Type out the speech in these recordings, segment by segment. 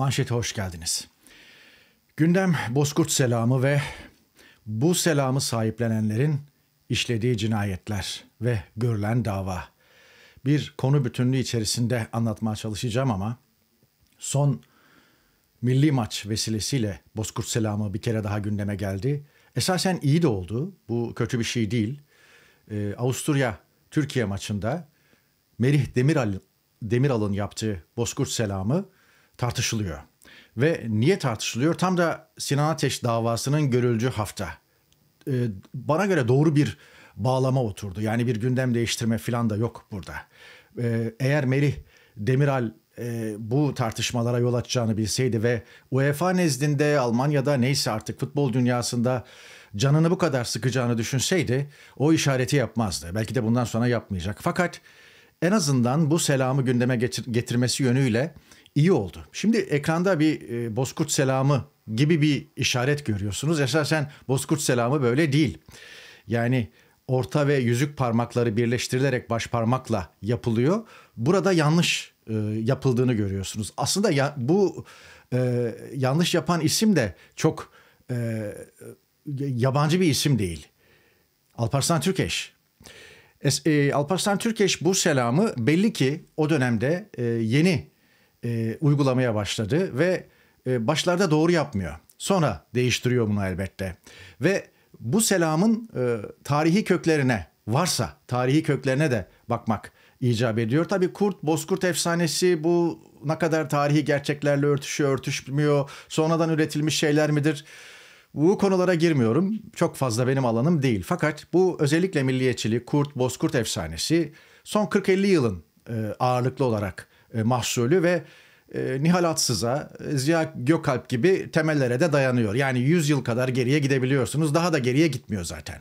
Manşete hoş geldiniz. Gündem Bozkurt selamı ve bu selamı sahiplenenlerin işlediği cinayetler ve görülen dava. Bir konu bütünlüğü içerisinde anlatmaya çalışacağım ama son milli maç vesilesiyle Bozkurt selamı bir kere daha gündeme geldi. Esasen iyi de oldu. Bu kötü bir şey değil. Ee, Avusturya Türkiye maçında Merih Demiral Demiral'ın yaptığı Bozkurt selamı tartışılıyor. Ve niye tartışılıyor? Tam da Sinan Ateş davasının görülcü hafta. Ee, bana göre doğru bir bağlama oturdu. Yani bir gündem değiştirme falan da yok burada. Ee, eğer Melih Demiral e, bu tartışmalara yol açacağını bilseydi ve UEFA nezdinde Almanya'da neyse artık futbol dünyasında canını bu kadar sıkacağını düşünseydi o işareti yapmazdı. Belki de bundan sonra yapmayacak. Fakat en azından bu selamı gündeme getir- getirmesi yönüyle iyi oldu. Şimdi ekranda bir e, Bozkurt selamı gibi bir işaret görüyorsunuz. Esasen Bozkurt selamı böyle değil. Yani orta ve yüzük parmakları birleştirilerek baş parmakla yapılıyor. Burada yanlış e, yapıldığını görüyorsunuz. Aslında ya, bu e, yanlış yapan isim de çok e, yabancı bir isim değil. Alparslan Türkeş. Es, e, Alparslan Türkeş bu selamı belli ki o dönemde e, yeni e, uygulamaya başladı ve e, başlarda doğru yapmıyor. Sonra değiştiriyor bunu elbette. Ve bu selamın e, tarihi köklerine varsa tarihi köklerine de bakmak icap ediyor. Tabi kurt bozkurt efsanesi bu ne kadar tarihi gerçeklerle örtüşüyor örtüşmüyor sonradan üretilmiş şeyler midir? Bu konulara girmiyorum. Çok fazla benim alanım değil. Fakat bu özellikle milliyetçilik, kurt, bozkurt efsanesi son 40-50 yılın e, ağırlıklı olarak e, mahsulü ve e, Nihal Atsız'a, e, Ziya Gökalp gibi temellere de dayanıyor. Yani 100 yıl kadar geriye gidebiliyorsunuz. Daha da geriye gitmiyor zaten.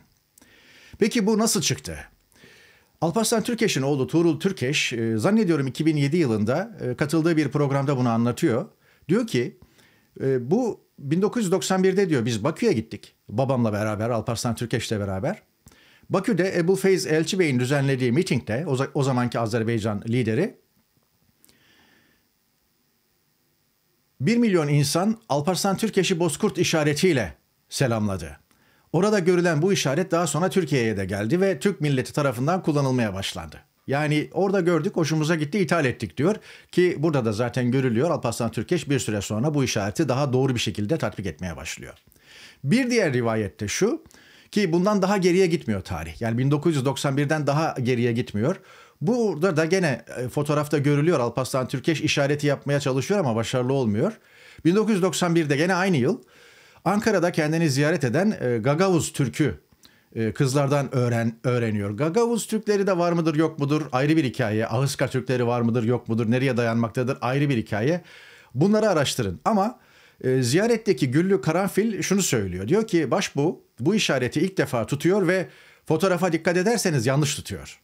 Peki bu nasıl çıktı? Alparslan Türkeş'in oğlu Tuğrul Türkeş e, zannediyorum 2007 yılında e, katıldığı bir programda bunu anlatıyor. Diyor ki bu 1991'de diyor biz Bakü'ye gittik. Babamla beraber Alparslan Türkeş'le beraber. Bakü'de Ebu Feyz Elçi Bey'in düzenlediği mitingde o zamanki Azerbaycan lideri 1 milyon insan Alparslan Türkeş'i Bozkurt işaretiyle selamladı. Orada görülen bu işaret daha sonra Türkiye'ye de geldi ve Türk milleti tarafından kullanılmaya başlandı. Yani orada gördük, hoşumuza gitti, ithal ettik diyor ki burada da zaten görülüyor Alparslan Türkeş bir süre sonra bu işareti daha doğru bir şekilde tatbik etmeye başlıyor. Bir diğer rivayette şu ki bundan daha geriye gitmiyor tarih. Yani 1991'den daha geriye gitmiyor. Burada da gene e, fotoğrafta görülüyor Alparslan Türkeş işareti yapmaya çalışıyor ama başarılı olmuyor. 1991'de gene aynı yıl Ankara'da kendini ziyaret eden e, Gagavuz Türk'ü e, kızlardan öğren öğreniyor. Gagavuz Türkleri de var mıdır yok mudur ayrı bir hikaye. Ahıska Türkleri var mıdır yok mudur nereye dayanmaktadır ayrı bir hikaye. Bunları araştırın ama ziyaretteki Güllü Karanfil şunu söylüyor. Diyor ki baş bu bu işareti ilk defa tutuyor ve fotoğrafa dikkat ederseniz yanlış tutuyor.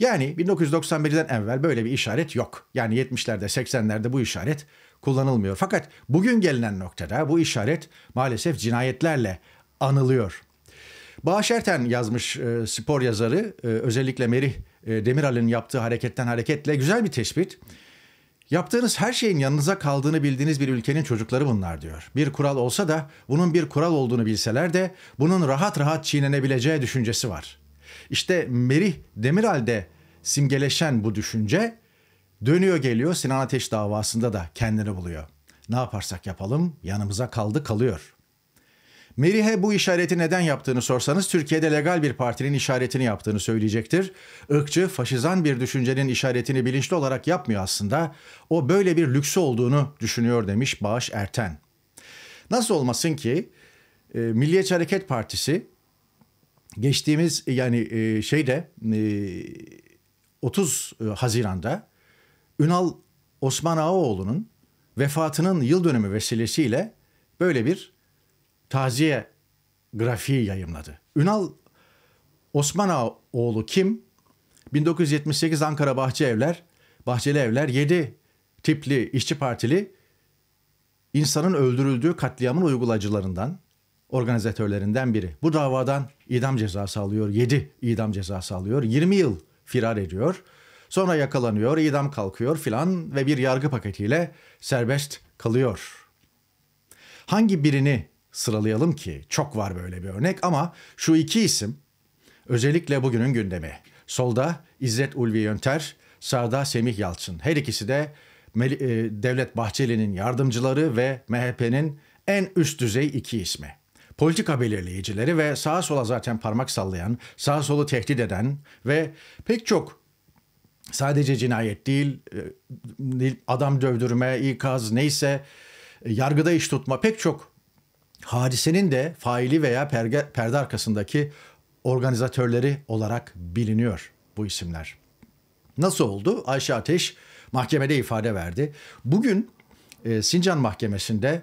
Yani 1991'den evvel böyle bir işaret yok. Yani 70'lerde 80'lerde bu işaret kullanılmıyor. Fakat bugün gelinen noktada bu işaret maalesef cinayetlerle anılıyor. Bağış Erten yazmış e, spor yazarı e, özellikle Merih e, Demiral'ın yaptığı hareketten hareketle güzel bir tespit. Yaptığınız her şeyin yanınıza kaldığını bildiğiniz bir ülkenin çocukları bunlar diyor. Bir kural olsa da bunun bir kural olduğunu bilseler de bunun rahat rahat çiğnenebileceği düşüncesi var. İşte Merih Demiral'de simgeleşen bu düşünce dönüyor geliyor Sinan Ateş davasında da kendini buluyor. Ne yaparsak yapalım yanımıza kaldı kalıyor. Merih'e bu işareti neden yaptığını sorsanız Türkiye'de legal bir partinin işaretini yaptığını söyleyecektir. Irkçı, faşizan bir düşüncenin işaretini bilinçli olarak yapmıyor aslında. O böyle bir lüksü olduğunu düşünüyor demiş Bağış Erten. Nasıl olmasın ki e, Milliyetçi Hareket Partisi geçtiğimiz e, yani e, şeyde e, 30 e, Haziran'da Ünal Osman Ağaoğlu'nun vefatının yıl dönümü vesilesiyle böyle bir taziye grafiği yayımladı. Ünal Osman Ağaoğlu kim? 1978 Ankara Bahçe Evler, Bahçeli Evler 7 tipli işçi partili insanın öldürüldüğü katliamın uygulacılarından, organizatörlerinden biri. Bu davadan idam cezası alıyor. 7 idam cezası alıyor. 20 yıl firar ediyor. Sonra yakalanıyor, idam kalkıyor filan ve bir yargı paketiyle serbest kalıyor. Hangi birini sıralayalım ki? Çok var böyle bir örnek ama şu iki isim özellikle bugünün gündemi. Solda İzzet Ulvi Yönter, sağda Semih Yalçın. Her ikisi de e, Devlet Bahçeli'nin yardımcıları ve MHP'nin en üst düzey iki ismi politika belirleyicileri ve sağa sola zaten parmak sallayan, sağa solu tehdit eden ve pek çok sadece cinayet değil, e, adam dövdürme, ikaz neyse e, yargıda iş tutma pek çok hadisenin de faili veya perge, perde arkasındaki organizatörleri olarak biliniyor bu isimler. Nasıl oldu? Ayşe Ateş mahkemede ifade verdi. Bugün e, Sincan Mahkemesi'nde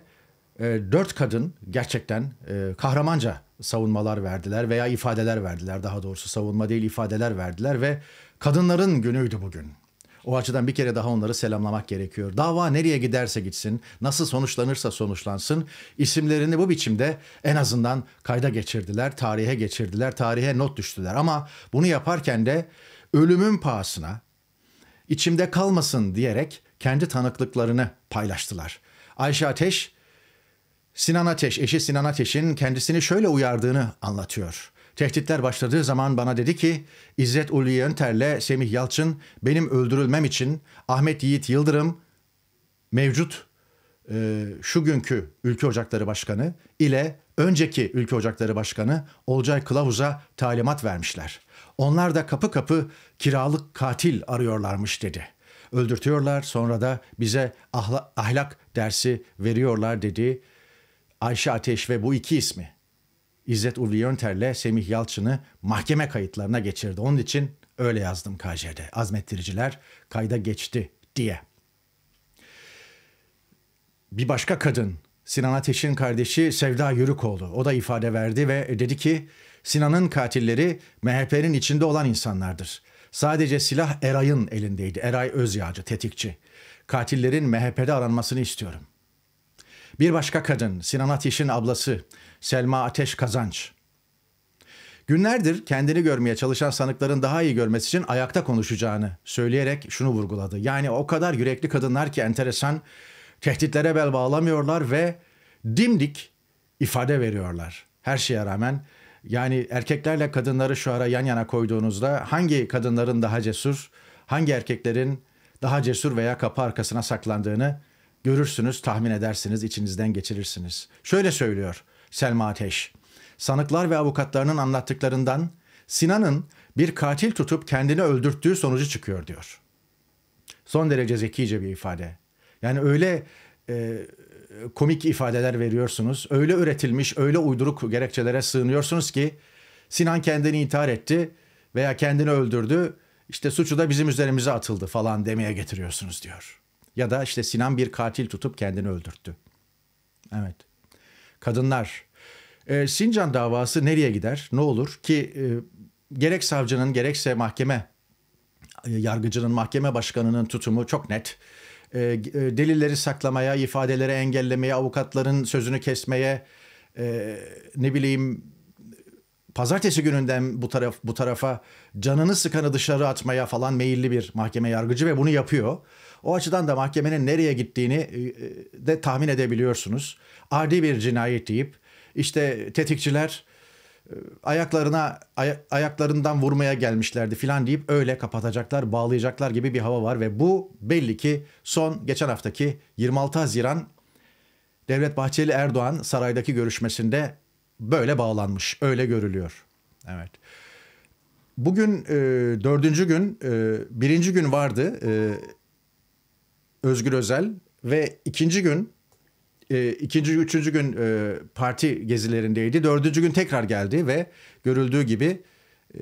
e, dört kadın gerçekten e, kahramanca savunmalar verdiler veya ifadeler verdiler. Daha doğrusu savunma değil ifadeler verdiler ve kadınların günüydü bugün. O açıdan bir kere daha onları selamlamak gerekiyor. Dava nereye giderse gitsin, nasıl sonuçlanırsa sonuçlansın isimlerini bu biçimde en azından kayda geçirdiler, tarihe geçirdiler, tarihe not düştüler. Ama bunu yaparken de ölümün pahasına içimde kalmasın diyerek kendi tanıklıklarını paylaştılar. Ayşe Ateş Sinan Ateş, eşi Sinan Ateş'in kendisini şöyle uyardığını anlatıyor. Tehditler başladığı zaman bana dedi ki İzzet Ulu Yönter'le Semih Yalçın benim öldürülmem için Ahmet Yiğit Yıldırım mevcut e, şu günkü Ülke Ocakları Başkanı ile önceki Ülke Ocakları Başkanı Olcay Kılavuz'a talimat vermişler. Onlar da kapı kapı kiralık katil arıyorlarmış dedi. Öldürtüyorlar sonra da bize ahla, ahlak dersi veriyorlar dedi. Ayşe Ateş ve bu iki ismi İzzet Ulvi Yönter'le Semih Yalçın'ı mahkeme kayıtlarına geçirdi. Onun için öyle yazdım KJ'de. Azmettiriciler kayda geçti diye. Bir başka kadın Sinan Ateş'in kardeşi Sevda Yürükoğlu. O da ifade verdi ve dedi ki Sinan'ın katilleri MHP'nin içinde olan insanlardır. Sadece silah Eray'ın elindeydi. Eray Özyağcı, tetikçi. Katillerin MHP'de aranmasını istiyorum.'' Bir başka kadın, Sinan Ateş'in ablası Selma Ateş Kazanç. Günlerdir kendini görmeye çalışan sanıkların daha iyi görmesi için ayakta konuşacağını söyleyerek şunu vurguladı. Yani o kadar yürekli kadınlar ki enteresan tehditlere bel bağlamıyorlar ve dimdik ifade veriyorlar. Her şeye rağmen yani erkeklerle kadınları şu ara yan yana koyduğunuzda hangi kadınların daha cesur, hangi erkeklerin daha cesur veya kapı arkasına saklandığını Görürsünüz, tahmin edersiniz, içinizden geçirirsiniz. Şöyle söylüyor Selma Ateş. Sanıklar ve avukatlarının anlattıklarından Sinan'ın bir katil tutup kendini öldürttüğü sonucu çıkıyor diyor. Son derece zekice bir ifade. Yani öyle e, komik ifadeler veriyorsunuz. Öyle üretilmiş, öyle uyduruk gerekçelere sığınıyorsunuz ki Sinan kendini intihar etti veya kendini öldürdü. işte suçu da bizim üzerimize atıldı falan demeye getiriyorsunuz diyor. Ya da işte Sinan bir katil tutup kendini öldürttü. Evet. Kadınlar. E, Sincan davası nereye gider? Ne olur ki e, gerek savcının gerekse mahkeme e, yargıcının mahkeme başkanının tutumu çok net. E, e, delilleri saklamaya, ifadeleri engellemeye, avukatların sözünü kesmeye, e, ne bileyim pazartesi gününden bu taraf bu tarafa canını sıkanı dışarı atmaya falan meyilli bir mahkeme yargıcı ve bunu yapıyor. O açıdan da mahkemenin nereye gittiğini e, e, de tahmin edebiliyorsunuz. Adi bir cinayet deyip işte tetikçiler e, ayaklarına ay, ayaklarından vurmaya gelmişlerdi filan deyip öyle kapatacaklar, bağlayacaklar gibi bir hava var ve bu belli ki son geçen haftaki 26 Haziran Devlet Bahçeli Erdoğan saraydaki görüşmesinde böyle bağlanmış. Öyle görülüyor. Evet. Bugün e, dördüncü gün, e, birinci gün vardı e, Özgür Özel ve ikinci gün e, ikinci, üçüncü gün e, parti gezilerindeydi. Dördüncü gün tekrar geldi ve görüldüğü gibi e,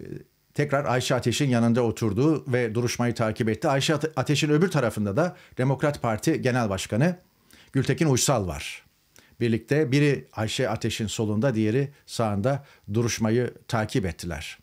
tekrar Ayşe Ateş'in yanında oturdu ve duruşmayı takip etti. Ayşe Ateş'in öbür tarafında da Demokrat Parti Genel Başkanı Gültekin Uysal var. Birlikte biri Ayşe Ateş'in solunda, diğeri sağında duruşmayı takip ettiler.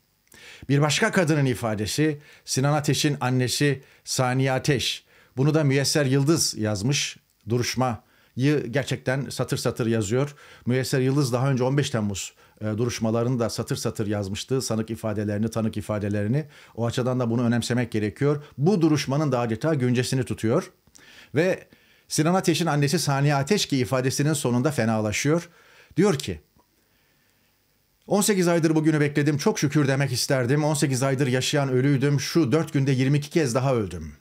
Bir başka kadının ifadesi Sinan Ateş'in annesi Saniye Ateş bunu da Müyesser Yıldız yazmış. Duruşmayı gerçekten satır satır yazıyor. Müyesser Yıldız daha önce 15 Temmuz e, duruşmalarını da satır satır yazmıştı. Sanık ifadelerini, tanık ifadelerini. O açıdan da bunu önemsemek gerekiyor. Bu duruşmanın da adeta güncesini tutuyor. Ve Sinan Ateş'in annesi Saniye Ateş ki ifadesinin sonunda fenalaşıyor. Diyor ki 18 aydır bugünü bekledim çok şükür demek isterdim. 18 aydır yaşayan ölüydüm şu 4 günde 22 kez daha öldüm.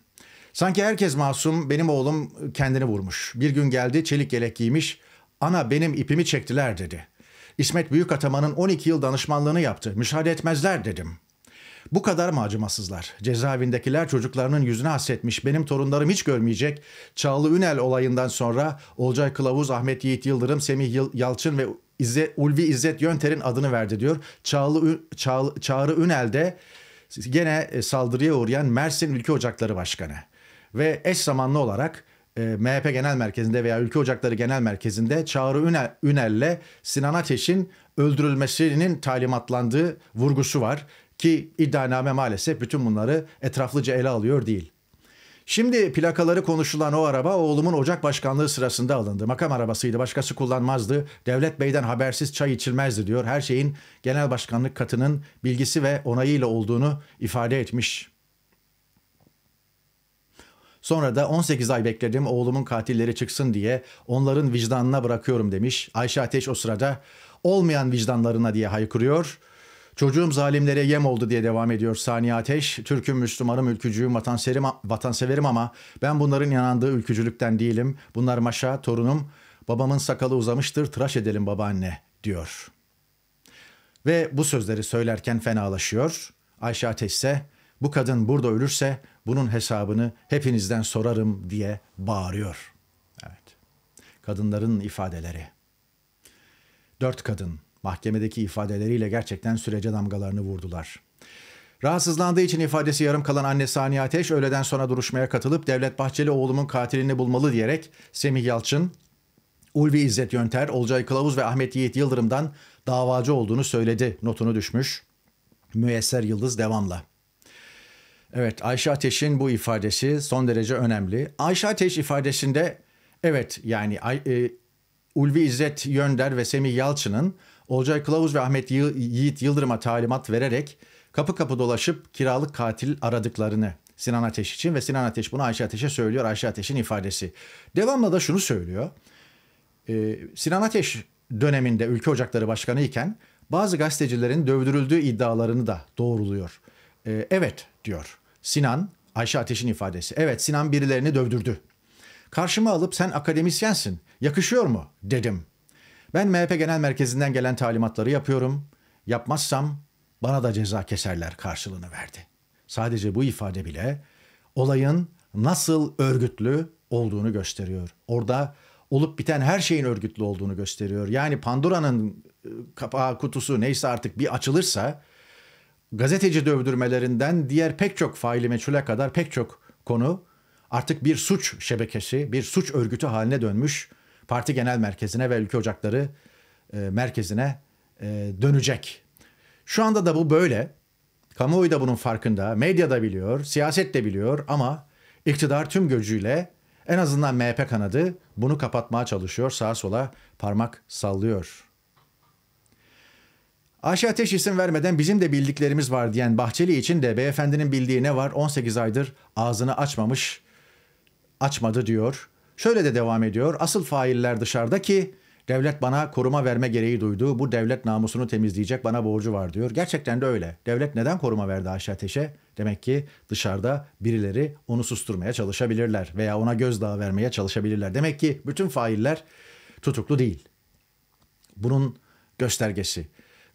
Sanki herkes masum, benim oğlum kendini vurmuş. Bir gün geldi, çelik yelek giymiş. Ana benim ipimi çektiler dedi. İsmet Büyük Ataman'ın 12 yıl danışmanlığını yaptı. Müsaade etmezler dedim. Bu kadar mı acımasızlar? Cezaevindekiler çocuklarının yüzüne hasretmiş. Benim torunlarım hiç görmeyecek. Çağlı Ünel olayından sonra Olcay Kılavuz, Ahmet Yiğit Yıldırım, Semih Yalçın ve İzze, Ulvi İzzet Yönter'in adını verdi diyor. Çağlı, Çağlı, Çağrı Ünel de gene saldırıya uğrayan Mersin Ülke Ocakları Başkanı ve eş zamanlı olarak e, MHP Genel Merkezi'nde veya Ülke Ocakları Genel Merkezi'nde Çağrı Ünel, Ünel'le Sinan Ateş'in öldürülmesinin talimatlandığı vurgusu var ki iddianame maalesef bütün bunları etraflıca ele alıyor değil. Şimdi plakaları konuşulan o araba oğlumun ocak başkanlığı sırasında alındı. Makam arabasıydı başkası kullanmazdı. Devlet Bey'den habersiz çay içilmezdi diyor. Her şeyin genel başkanlık katının bilgisi ve onayıyla olduğunu ifade etmiş. Sonra da 18 ay bekledim oğlumun katilleri çıksın diye onların vicdanına bırakıyorum demiş. Ayşe Ateş o sırada olmayan vicdanlarına diye haykırıyor. Çocuğum zalimlere yem oldu diye devam ediyor Saniye Ateş. Türk'üm, Müslümanım, ülkücüyüm, vatanseverim, vatanseverim ama ben bunların yanandığı ülkücülükten değilim. Bunlar maşa, torunum. Babamın sakalı uzamıştır, tıraş edelim babaanne diyor. Ve bu sözleri söylerken fenalaşıyor. Ayşe Ateş ise bu kadın burada ölürse bunun hesabını hepinizden sorarım diye bağırıyor. Evet. Kadınların ifadeleri. Dört kadın mahkemedeki ifadeleriyle gerçekten sürece damgalarını vurdular. Rahatsızlandığı için ifadesi yarım kalan anne Saniye Ateş öğleden sonra duruşmaya katılıp Devlet Bahçeli oğlumun katilini bulmalı diyerek Semih Yalçın, Ulvi İzzet Yönter, Olcay Kılavuz ve Ahmet Yiğit Yıldırım'dan davacı olduğunu söyledi notunu düşmüş. Müesser Yıldız devamla. Evet Ayşe Ateş'in bu ifadesi son derece önemli. Ayşe Ateş ifadesinde evet yani e, Ulvi İzzet Yönder ve Semih Yalçın'ın Olcay Kılavuz ve Ahmet Yiğit Yıldırım'a talimat vererek kapı kapı dolaşıp kiralık katil aradıklarını Sinan Ateş için ve Sinan Ateş bunu Ayşe Ateş'e söylüyor. Ayşe Ateş'in ifadesi. Devamla da şunu söylüyor. Ee, Sinan Ateş döneminde Ülke Ocakları Başkanı iken bazı gazetecilerin dövdürüldüğü iddialarını da doğruluyor. Ee, evet diyor. Sinan, Ayşe Ateş'in ifadesi. Evet Sinan birilerini dövdürdü. Karşıma alıp sen akademisyensin, yakışıyor mu dedim. Ben MHP Genel Merkezi'nden gelen talimatları yapıyorum. Yapmazsam bana da ceza keserler karşılığını verdi. Sadece bu ifade bile olayın nasıl örgütlü olduğunu gösteriyor. Orada olup biten her şeyin örgütlü olduğunu gösteriyor. Yani Pandora'nın e, kapağı kutusu neyse artık bir açılırsa gazeteci dövdürmelerinden diğer pek çok faili meçhule kadar pek çok konu artık bir suç şebekesi, bir suç örgütü haline dönmüş. Parti Genel Merkezi'ne ve Ülke Ocakları e, Merkezi'ne e, dönecek. Şu anda da bu böyle. Kamuoyu da bunun farkında, medya da biliyor, siyaset de biliyor ama iktidar tüm gücüyle en azından MHP kanadı bunu kapatmaya çalışıyor, sağa sola parmak sallıyor. Ayşe Ateş isim vermeden bizim de bildiklerimiz var diyen Bahçeli için de beyefendinin bildiği ne var 18 aydır ağzını açmamış, açmadı diyor. Şöyle de devam ediyor. Asıl failler dışarıda ki devlet bana koruma verme gereği duydu. Bu devlet namusunu temizleyecek bana borcu var diyor. Gerçekten de öyle. Devlet neden koruma verdi Ayşe Ateş'e? Demek ki dışarıda birileri onu susturmaya çalışabilirler veya ona gözdağı vermeye çalışabilirler. Demek ki bütün failler tutuklu değil. Bunun göstergesi.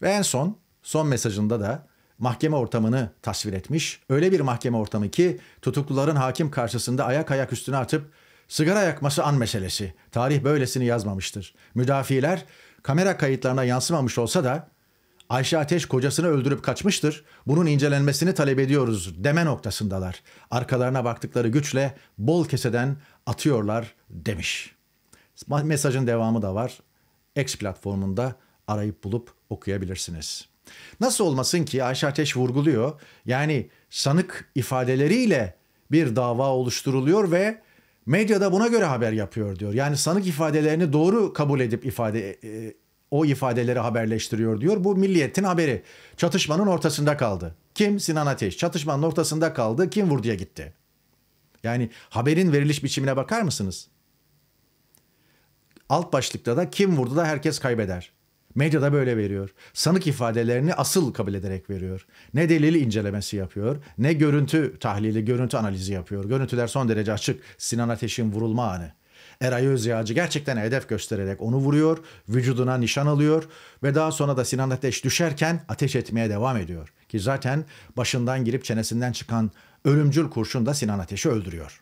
Ve en son son mesajında da mahkeme ortamını tasvir etmiş. Öyle bir mahkeme ortamı ki tutukluların hakim karşısında ayak ayak üstüne atıp sigara yakması an meselesi. Tarih böylesini yazmamıştır. Müdafiler kamera kayıtlarına yansımamış olsa da Ayşe Ateş kocasını öldürüp kaçmıştır. Bunun incelenmesini talep ediyoruz deme noktasındalar. Arkalarına baktıkları güçle bol keseden atıyorlar demiş. Mesajın devamı da var. X platformunda arayıp bulup okuyabilirsiniz. Nasıl olmasın ki Ayşe Ateş vurguluyor. Yani sanık ifadeleriyle bir dava oluşturuluyor ve medyada buna göre haber yapıyor diyor. Yani sanık ifadelerini doğru kabul edip ifade e, e, o ifadeleri haberleştiriyor diyor. Bu milliyetin haberi. Çatışmanın ortasında kaldı. Kim? Sinan Ateş. Çatışmanın ortasında kaldı. Kim vurduya gitti? Yani haberin veriliş biçimine bakar mısınız? Alt başlıkta da kim vurdu da herkes kaybeder. Medyada böyle veriyor. Sanık ifadelerini asıl kabul ederek veriyor. Ne delili incelemesi yapıyor, ne görüntü tahlili, görüntü analizi yapıyor. Görüntüler son derece açık. Sinan Ateş'in vurulma anı. Eray Özyağcı gerçekten hedef göstererek onu vuruyor, vücuduna nişan alıyor ve daha sonra da Sinan Ateş düşerken ateş etmeye devam ediyor. Ki zaten başından girip çenesinden çıkan ölümcül kurşun da Sinan Ateş'i öldürüyor.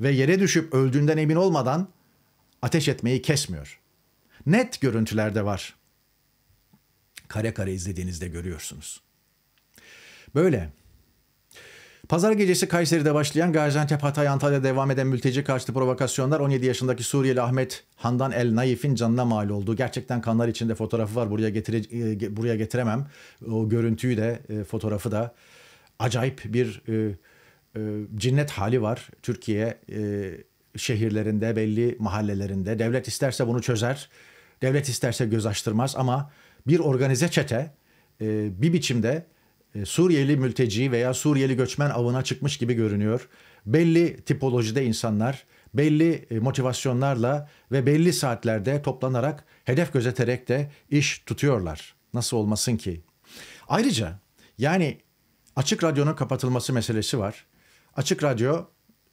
Ve yere düşüp öldüğünden emin olmadan ateş etmeyi kesmiyor net görüntülerde var. Kare kare izlediğinizde görüyorsunuz. Böyle. Pazar gecesi Kayseri'de başlayan Gaziantep, Hatay, Antalya'da devam eden mülteci karşıtı provokasyonlar 17 yaşındaki Suriyeli Ahmet Handan El Naif'in canına mal oldu. Gerçekten kanlar içinde fotoğrafı var. Buraya getire, e, buraya getiremem. O görüntüyü de, e, fotoğrafı da acayip bir e, cinnet hali var. Türkiye şehirlerinde, belli mahallelerinde. Devlet isterse bunu çözer. Devlet isterse göz açtırmaz ama bir organize çete e, bir biçimde e, Suriyeli mülteci veya Suriyeli göçmen avına çıkmış gibi görünüyor. Belli tipolojide insanlar belli e, motivasyonlarla ve belli saatlerde toplanarak hedef gözeterek de iş tutuyorlar. Nasıl olmasın ki? Ayrıca yani Açık Radyo'nun kapatılması meselesi var. Açık Radyo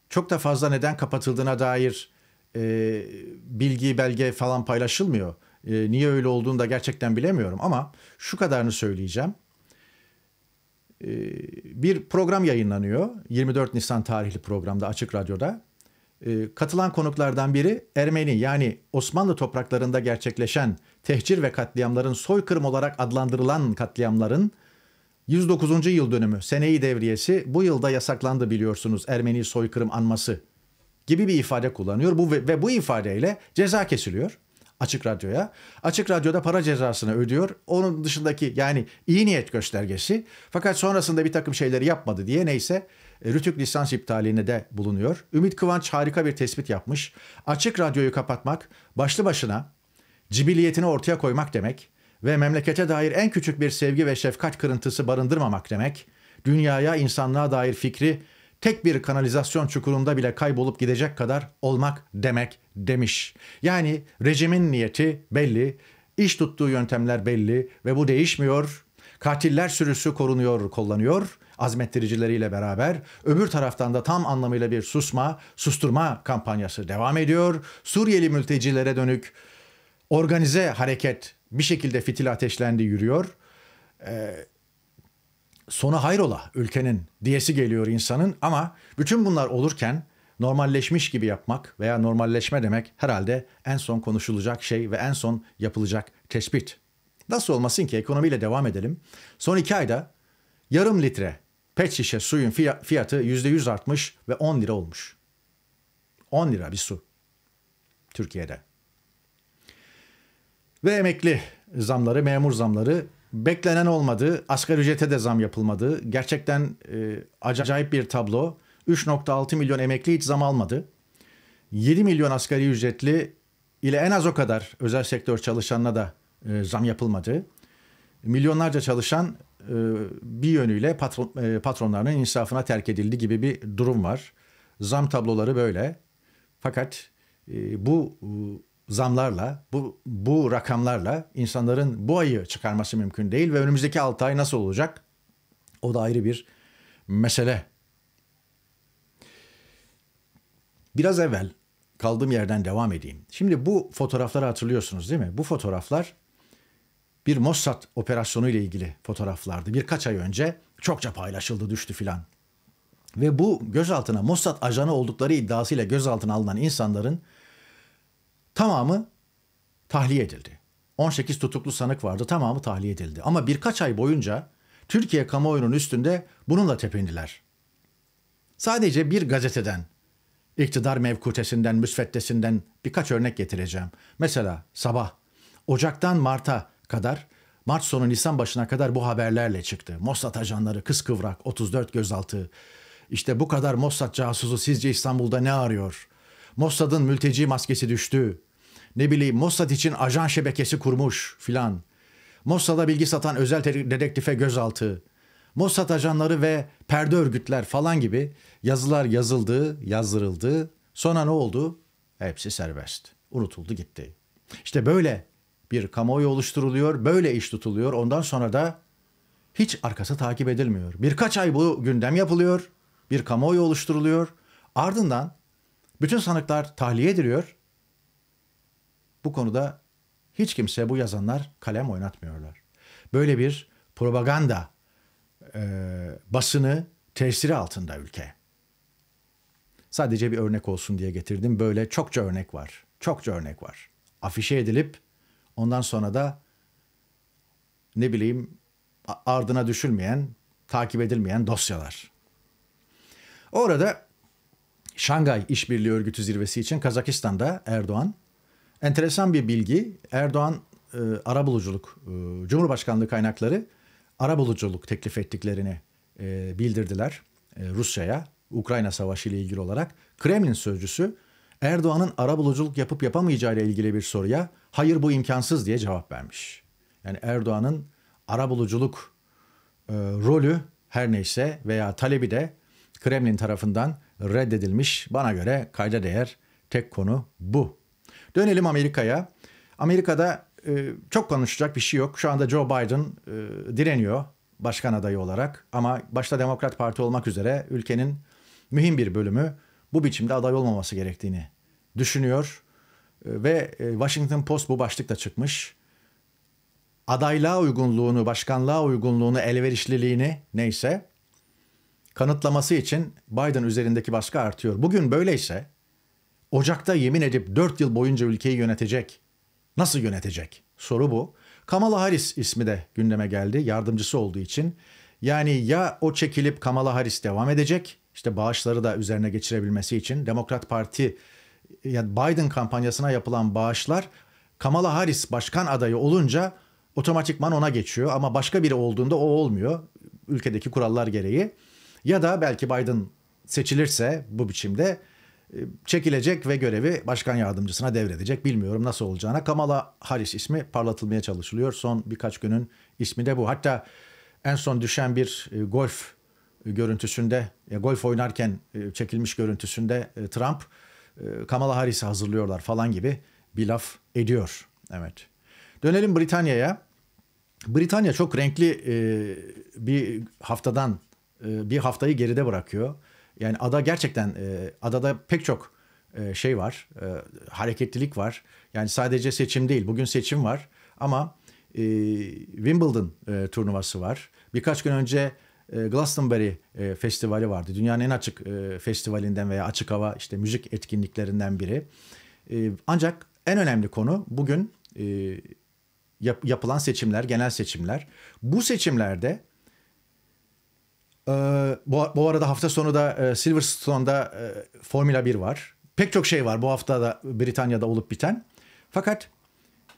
çok da fazla neden kapatıldığına dair e, bilgi, belge falan paylaşılmıyor. E, niye öyle olduğunu da gerçekten bilemiyorum ama şu kadarını söyleyeceğim. E, bir program yayınlanıyor. 24 Nisan tarihli programda Açık Radyo'da. E, katılan konuklardan biri Ermeni yani Osmanlı topraklarında gerçekleşen tehcir ve katliamların soykırım olarak adlandırılan katliamların 109. yıl dönümü seneyi devriyesi bu yılda yasaklandı biliyorsunuz Ermeni soykırım anması gibi bir ifade kullanıyor. Bu ve, ve bu ifadeyle ceza kesiliyor Açık Radyo'ya. Açık Radyo'da para cezasını ödüyor. Onun dışındaki yani iyi niyet göstergesi fakat sonrasında bir takım şeyleri yapmadı diye neyse e, Rütük lisans iptaline de bulunuyor. Ümit Kıvanç harika bir tespit yapmış. Açık radyoyu kapatmak başlı başına cibiliyetini ortaya koymak demek ve memlekete dair en küçük bir sevgi ve şefkat kırıntısı barındırmamak demek. Dünyaya, insanlığa dair fikri tek bir kanalizasyon çukurunda bile kaybolup gidecek kadar olmak demek demiş. Yani rejimin niyeti belli, iş tuttuğu yöntemler belli ve bu değişmiyor. Katiller sürüsü korunuyor, kullanıyor azmettiricileriyle beraber öbür taraftan da tam anlamıyla bir susma, susturma kampanyası devam ediyor. Suriyeli mültecilere dönük organize hareket bir şekilde fitil ateşlendi yürüyor. Ee, sonu hayrola ülkenin diyesi geliyor insanın ama bütün bunlar olurken normalleşmiş gibi yapmak veya normalleşme demek herhalde en son konuşulacak şey ve en son yapılacak tespit. Nasıl olmasın ki ekonomiyle devam edelim. Son iki ayda yarım litre pet şişe suyun fiyatı %100 artmış ve 10 lira olmuş. 10 lira bir su Türkiye'de. Ve emekli zamları, memur zamları beklenen olmadı. Asgari ücrete de zam yapılmadı. Gerçekten e, acayip bir tablo. 3.6 milyon emekli hiç zam almadı. 7 milyon asgari ücretli ile en az o kadar özel sektör çalışanına da e, zam yapılmadı. Milyonlarca çalışan e, bir yönüyle patron, e, patronlarının insafına terk edildi gibi bir durum var. Zam tabloları böyle. Fakat e, bu e, zamlarla, bu, bu rakamlarla insanların bu ayı çıkarması mümkün değil ve önümüzdeki 6 ay nasıl olacak? O da ayrı bir mesele. Biraz evvel kaldığım yerden devam edeyim. Şimdi bu fotoğrafları hatırlıyorsunuz değil mi? Bu fotoğraflar bir Mossad operasyonu ile ilgili fotoğraflardı. Birkaç ay önce çokça paylaşıldı, düştü filan. Ve bu gözaltına Mossad ajanı oldukları iddiasıyla gözaltına alınan insanların Tamamı tahliye edildi. 18 tutuklu sanık vardı tamamı tahliye edildi. Ama birkaç ay boyunca Türkiye kamuoyunun üstünde bununla tepindiler. Sadece bir gazeteden, iktidar mevkutesinden, müsveddesinden birkaç örnek getireceğim. Mesela sabah, Ocak'tan Mart'a kadar, Mart sonu Nisan başına kadar bu haberlerle çıktı. Mossad ajanları kız kıskıvrak, 34 gözaltı. İşte bu kadar Mossad casusu sizce İstanbul'da ne arıyor? Mossad'ın mülteci maskesi düştü. Ne bileyim Mossad için ajan şebekesi kurmuş filan. Mossad'a bilgi satan özel dedektife gözaltı. Mossad ajanları ve perde örgütler falan gibi yazılar yazıldı, yazdırıldı. Sonra ne oldu? Hepsi serbest. Unutuldu gitti. İşte böyle bir kamuoyu oluşturuluyor, böyle iş tutuluyor. Ondan sonra da hiç arkası takip edilmiyor. Birkaç ay bu gündem yapılıyor, bir kamuoyu oluşturuluyor. Ardından bütün sanıklar tahliye ediliyor. Bu konuda hiç kimse bu yazanlar kalem oynatmıyorlar. Böyle bir propaganda e, basını tesiri altında ülke. Sadece bir örnek olsun diye getirdim. Böyle çokça örnek var. Çokça örnek var. Afişe edilip ondan sonra da ne bileyim ardına düşülmeyen, takip edilmeyen dosyalar. Orada Şangay İşbirliği Örgütü zirvesi için Kazakistan'da Erdoğan Enteresan bir bilgi. Erdoğan e, arabuluculuk, e, Cumhurbaşkanlığı kaynakları arabuluculuk teklif ettiklerini e, bildirdiler e, Rusya'ya. Ukrayna Savaşı ile ilgili olarak Kremlin sözcüsü Erdoğan'ın arabuluculuk yapıp yapamayacağı ile ilgili bir soruya hayır bu imkansız diye cevap vermiş. Yani Erdoğan'ın arabuluculuk e, rolü her neyse veya talebi de Kremlin tarafından reddedilmiş. Bana göre kayda değer tek konu bu. Dönelim Amerika'ya. Amerika'da e, çok konuşacak bir şey yok. Şu anda Joe Biden e, direniyor başkan adayı olarak ama başta Demokrat Parti olmak üzere ülkenin mühim bir bölümü bu biçimde aday olmaması gerektiğini düşünüyor e, ve e, Washington Post bu başlıkta çıkmış. Adaylığa uygunluğunu, başkanlığa uygunluğunu, elverişliliğini neyse kanıtlaması için Biden üzerindeki baskı artıyor. Bugün böyleyse Ocak'ta yemin edip 4 yıl boyunca ülkeyi yönetecek. Nasıl yönetecek? Soru bu. Kamala Harris ismi de gündeme geldi yardımcısı olduğu için. Yani ya o çekilip Kamala Harris devam edecek, işte bağışları da üzerine geçirebilmesi için Demokrat Parti yani Biden kampanyasına yapılan bağışlar Kamala Harris başkan adayı olunca otomatikman ona geçiyor ama başka biri olduğunda o olmuyor ülkedeki kurallar gereği. Ya da belki Biden seçilirse bu biçimde e, çekilecek ve görevi başkan yardımcısına devredecek. Bilmiyorum nasıl olacağına. Kamala Harris ismi parlatılmaya çalışılıyor. Son birkaç günün ismi de bu. Hatta en son düşen bir e, golf görüntüsünde, golf oynarken e, çekilmiş görüntüsünde Trump Kamala Harris'i hazırlıyorlar falan gibi bir laf ediyor. Evet. Dönelim Britanya'ya. Britanya çok renkli bir haftadan bir haftayı geride bırakıyor. Yani ada gerçekten e, adada pek çok e, şey var, e, hareketlilik var. Yani sadece seçim değil. Bugün seçim var ama e, Wimbledon e, turnuvası var. Birkaç gün önce e, Glastonbury e, festivali vardı. Dünyanın en açık e, festivalinden veya açık hava işte müzik etkinliklerinden biri. E, ancak en önemli konu bugün e, yap, yapılan seçimler, genel seçimler. Bu seçimlerde ee, bu, bu arada hafta sonu da e, Silverstone'da e, Formula 1 var. Pek çok şey var bu hafta da Britanya'da olup biten. Fakat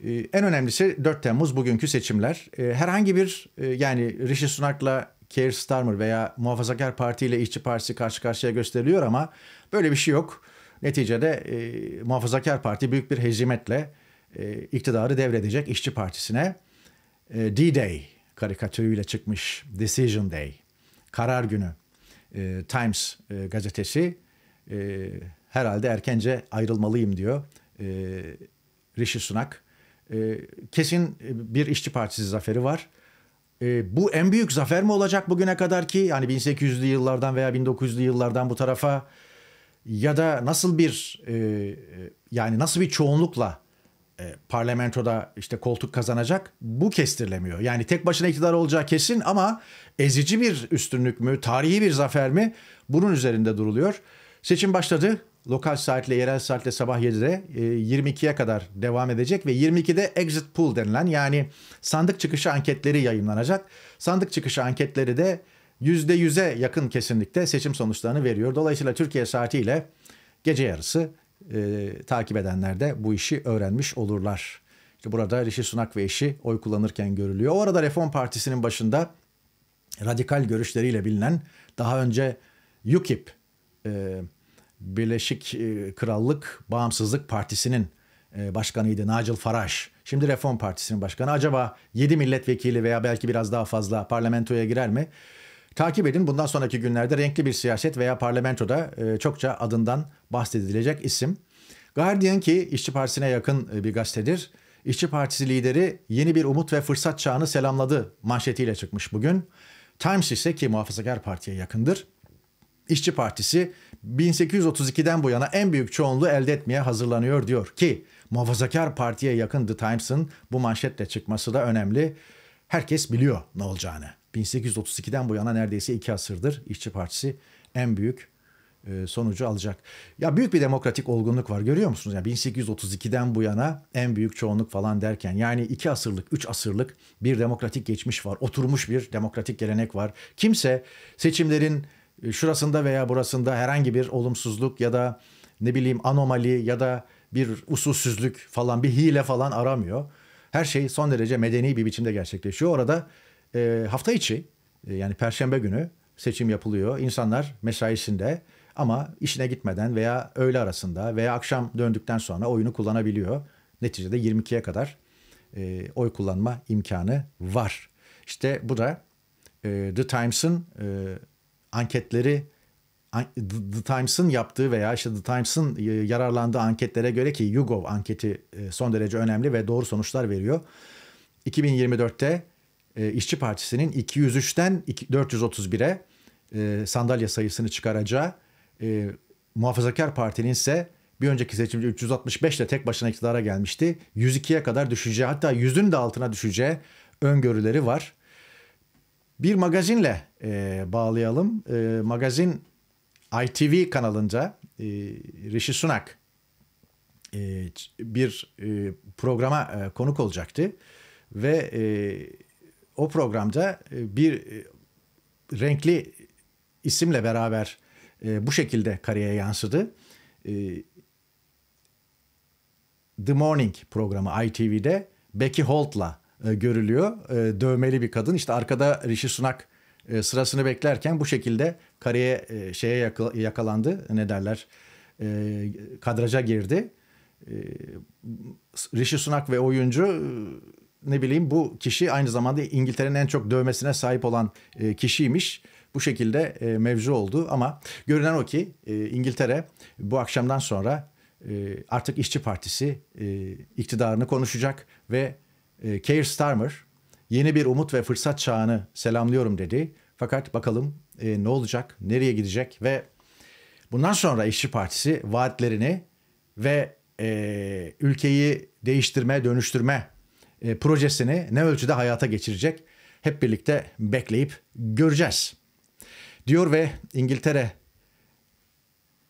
e, en önemlisi 4 Temmuz bugünkü seçimler. E, herhangi bir e, yani Rishi Sunak'la Keir Starmer veya Muhafazakar Parti ile İşçi Partisi karşı karşıya gösteriliyor ama böyle bir şey yok. Neticede e, Muhafazakar Parti büyük bir hezimetle e, iktidarı devredecek İşçi Partisine. E, D-Day karikatürüyle çıkmış Decision Day Karar Günü e, Times e, gazetesi e, herhalde erkence ayrılmalıyım diyor e, Rishi Sunak. E, kesin e, bir işçi partisi zaferi var. E, bu en büyük zafer mi olacak bugüne kadar ki? Yani 1800'lü yıllardan veya 1900'lü yıllardan bu tarafa ya da nasıl bir e, e yani nasıl bir çoğunlukla e, parlamentoda işte koltuk kazanacak bu kestirilemiyor. Yani tek başına iktidar olacağı kesin ama ezici bir üstünlük mü, tarihi bir zafer mi bunun üzerinde duruluyor. Seçim başladı. Lokal saatle, yerel saatle sabah 7'de 22'ye e, kadar devam edecek ve 22'de exit poll denilen yani sandık çıkışı anketleri yayınlanacak. Sandık çıkışı anketleri de %100'e yakın kesinlikte seçim sonuçlarını veriyor. Dolayısıyla Türkiye saatiyle gece yarısı e, takip edenler de bu işi öğrenmiş olurlar. İşte burada Rishi Sunak ve eşi oy kullanırken görülüyor. O arada Reform Partisi'nin başında radikal görüşleriyle bilinen daha önce UKIP, e, Birleşik e, Krallık Bağımsızlık Partisi'nin e, başkanıydı Nigel Farage. Şimdi Reform Partisi'nin başkanı. Acaba 7 milletvekili veya belki biraz daha fazla parlamentoya girer mi? Takip edin bundan sonraki günlerde renkli bir siyaset veya parlamentoda e, çokça adından bahsedilecek isim. Guardian ki İşçi Partisi'ne yakın e, bir gazetedir. İşçi Partisi lideri yeni bir umut ve fırsat çağını selamladı manşetiyle çıkmış bugün. Times ise ki Muhafazakar Parti'ye yakındır. İşçi Partisi 1832'den bu yana en büyük çoğunluğu elde etmeye hazırlanıyor diyor ki Muhafazakar Parti'ye yakın The Times'ın bu manşetle çıkması da önemli. Herkes biliyor ne olacağını. 1832'den bu yana neredeyse iki asırdır İşçi Partisi en büyük e, sonucu alacak. Ya büyük bir demokratik olgunluk var görüyor musunuz? Yani 1832'den bu yana en büyük çoğunluk falan derken yani iki asırlık, üç asırlık bir demokratik geçmiş var. Oturmuş bir demokratik gelenek var. Kimse seçimlerin e, şurasında veya burasında herhangi bir olumsuzluk ya da ne bileyim anomali ya da bir usulsüzlük falan bir hile falan aramıyor. Her şey son derece medeni bir biçimde gerçekleşiyor. Orada e, hafta içi e, yani perşembe günü seçim yapılıyor. İnsanlar mesaisinde ama işine gitmeden veya öğle arasında veya akşam döndükten sonra oyunu kullanabiliyor. Neticede 22'ye kadar e, oy kullanma imkanı var. İşte bu da e, The Times'ın e, anketleri The Times'ın yaptığı veya işte The Times'ın e, yararlandığı anketlere göre ki YouGov anketi e, son derece önemli ve doğru sonuçlar veriyor. 2024'te e, İşçi Partisi'nin 203'ten 431'e e, sandalye sayısını çıkaracağı, e, Muhafazakar Parti'nin ise bir önceki seçimde 365 ile tek başına iktidara gelmişti. 102'ye kadar düşeceği hatta 100'ün de altına düşeceği öngörüleri var. Bir magazinle e, bağlayalım. E, magazin ITV kanalında e, Rishi Sunak e, bir e, programa e, konuk olacaktı ve e, o programda e, bir e, renkli isimle beraber e, bu şekilde kareye yansıdı. The Morning programı ITV'de Becky Holt'la görülüyor. Dövmeli bir kadın. İşte arkada Rishi Sunak sırasını beklerken bu şekilde kariye şeye yakalandı. Ne derler? Kadraja girdi. Rishi Sunak ve oyuncu ne bileyim bu kişi aynı zamanda İngiltere'nin en çok dövmesine sahip olan e, kişiymiş. Bu şekilde e, mevzu oldu ama görünen o ki e, İngiltere bu akşamdan sonra e, artık İşçi Partisi e, iktidarını konuşacak ve e, Keir Starmer yeni bir umut ve fırsat çağını selamlıyorum dedi. Fakat bakalım e, ne olacak, nereye gidecek ve bundan sonra İşçi Partisi vaatlerini ve e, ülkeyi değiştirme, dönüştürme e, projesini ne ölçüde hayata geçirecek hep birlikte bekleyip göreceğiz. Diyor ve İngiltere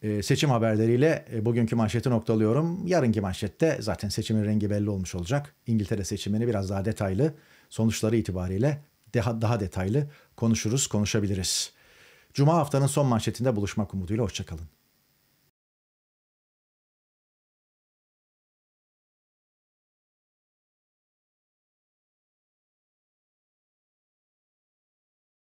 e, seçim haberleriyle e, bugünkü manşeti noktalıyorum. Yarınki manşette zaten seçimin rengi belli olmuş olacak. İngiltere seçimini biraz daha detaylı sonuçları itibariyle daha, daha detaylı konuşuruz, konuşabiliriz. Cuma haftanın son manşetinde buluşmak umuduyla hoşçakalın.